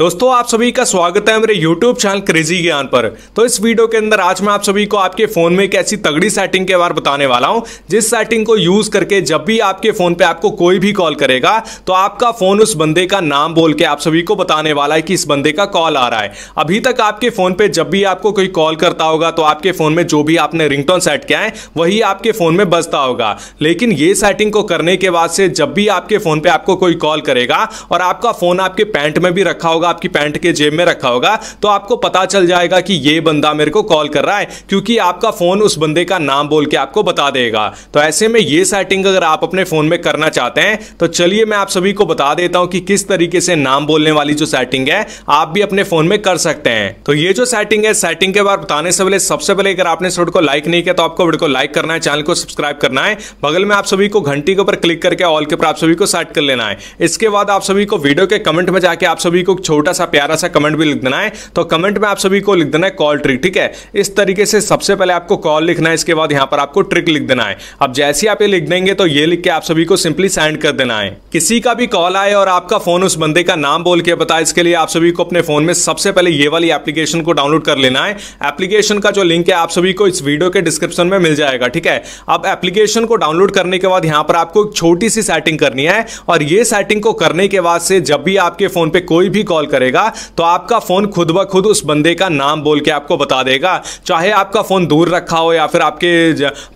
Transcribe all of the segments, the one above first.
दोस्तों आप सभी का स्वागत है मेरे YouTube चैनल क्रेजी ज्ञान पर तो इस वीडियो के अंदर आज मैं आप सभी को आपके फोन में एक ऐसी तगड़ी सेटिंग के बारे बताने वाला हूं जिस सेटिंग को यूज करके जब भी आपके फोन पे आपको कोई भी कॉल करेगा तो आपका फोन उस बंदे का नाम बोल के आप सभी को बताने वाला है कि इस बंदे का कॉल आ रहा है अभी तक आपके फोन पे जब भी आपको कोई कॉल करता होगा तो आपके फोन में जो भी आपने रिंग सेट किया है वही आपके फोन में बजता होगा लेकिन ये सेटिंग को करने के बाद से जब भी आपके फोन पे आपको कोई कॉल करेगा और आपका फोन आपके पैंट में भी रखा होगा आपकी पैंट के जेब में रखा होगा तो आपको पता चल जाएगा कि ये बंदा मेरे को कॉल कर रहा है क्योंकि आपका फ़ोन उस बंदे का नाम बोल के आपको बता देगा तो ऐसे में ये सेटिंग अगर आप अपने फ़ोन में करना चाहते हैं तो चलिए मैं आप सभी को बता देता हूं कि किस तरीके से नाम बोलने वाली जो सेटिंग है आप भी अपने फ़ोन में कर सकते हैं तो ये जो सेटिंग है सेटिंग के बाद बताने से पहले सबसे पहले अगर आपने वीडियो को लाइक नहीं किया तो आपको वीडियो को लाइक करना है चैनल को सब्सक्राइब करना है बगल में आप सभी को घंटी के ऊपर क्लिक करके ऑल के ऊपर आप सभी को सेट कर लेना है इसके बाद आप सभी को वीडियो के कमेंट में जाके आप सभी को छोड़ छोटा सा प्यारा सा कमेंट भी लिख देना है तो कमेंट में आप सभी को लिख देना है कॉल ट्रिक ठीक है इस तरीके से सबसे पहले आपको कॉल लिखना है इसके बाद यहाँ पर आपको ट्रिक लिख देना है अब जैसे आप ये लिख देंगे तो ये लिख के आप सभी को सिंपली सेंड कर देना है किसी का भी कॉल आए और आपका फोन उस बंदे का नाम बोल के बताए इसके लिए आप सभी को अपने फोन में सबसे पहले ये वाली एप्लीकेशन को डाउनलोड कर लेना है एप्लीकेशन का जो लिंक है आप सभी को इस वीडियो के डिस्क्रिप्शन में मिल जाएगा ठीक है अब एप्लीकेशन को डाउनलोड करने के बाद यहाँ पर आपको एक छोटी सी सेटिंग करनी है और ये सेटिंग को करने के बाद से जब भी आपके फोन पे कोई भी कॉल कॉल करेगा तो आपका फ़ोन खुद ब खुद उस बंदे का नाम बोल के आपको बता देगा चाहे आपका फ़ोन दूर रखा हो या फिर आपके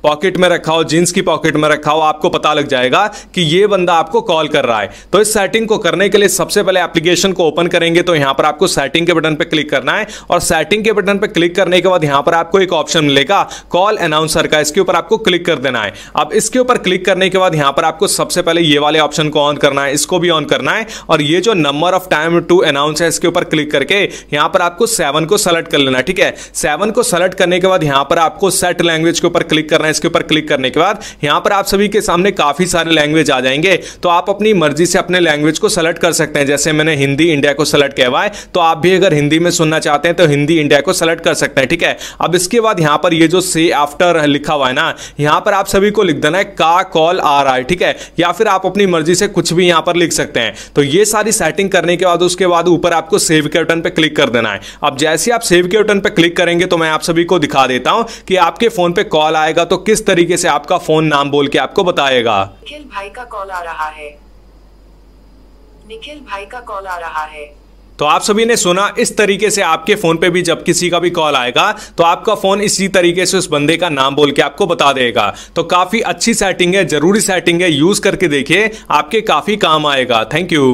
पॉकेट में रखा हो जींस की पॉकेट में रखा हो आपको पता लग जाएगा कि ये बंदा आपको कॉल कर रहा है तो इस सेटिंग को करने के लिए सबसे पहले एप्लीकेशन को ओपन करेंगे तो यहां पर आपको सेटिंग के बटन पर क्लिक करना है और सेटिंग के बटन पर क्लिक करने के बाद यहां पर आपको एक ऑप्शन मिलेगा कॉल अनाउंसर का इसके ऊपर आपको क्लिक कर देना है अब इसके ऊपर क्लिक करने के बाद यहां पर आपको सबसे पहले ये वाले ऑप्शन को ऑन करना है इसको भी ऑन करना है और ये जो number of time to announce है इसके ऊपर क्लिक करके यहां पर आपको सेवन को सेलेक्ट कर लेना ठीक है सेवन को सेलेक्ट करने के बाद यहां पर आपको सेट लैंग्वेज के ऊपर क्लिक करना है इसके ऊपर क्लिक करने के बाद यहां पर आप सभी के सामने काफ़ी सारे लैंग्वेज आ जाएंगे तो आप अपनी मर्जी से अपने लैंग्वेज को सेलेक्ट कर सकते हैं जैसे मैंने हिंदी इंडिया को सेलेक्ट किया हुआ है तो आप भी अगर हिंदी में सुनना चाहते हैं तो हिंदी इंडिया को सेलेक्ट कर सकते हैं ठीक है अब इसके बाद यहां पर ये जो से आफ्टर लिखा हुआ है ना यहां पर आप सभी को लिख देना है का कॉल आ रहा है ठीक है या फिर आप अपनी मर्जी से कुछ भी यहां पर लिख सकते हैं तो ये सारी सेटिंग करने के बाद उसके बाद बाद ऊपर आपको सेव के बटन पर क्लिक कर देना है अब जैसे आप सेव के बटन पर क्लिक करेंगे तो मैं आप सभी को दिखा देता हूँ कि आपके फोन पे कॉल आएगा तो किस तरीके से आपका फोन नाम बोल के आपको बताएगा निखिल भाई का कॉल आ रहा है निखिल भाई का कॉल आ रहा है तो आप सभी ने सुना इस तरीके से आपके फोन पे भी जब किसी का भी कॉल आएगा तो आपका फोन इसी तरीके से उस बंदे का नाम बोल के आपको बता देगा तो काफी अच्छी सेटिंग है जरूरी सेटिंग है यूज करके देखिए आपके काफी काम आएगा थैंक यू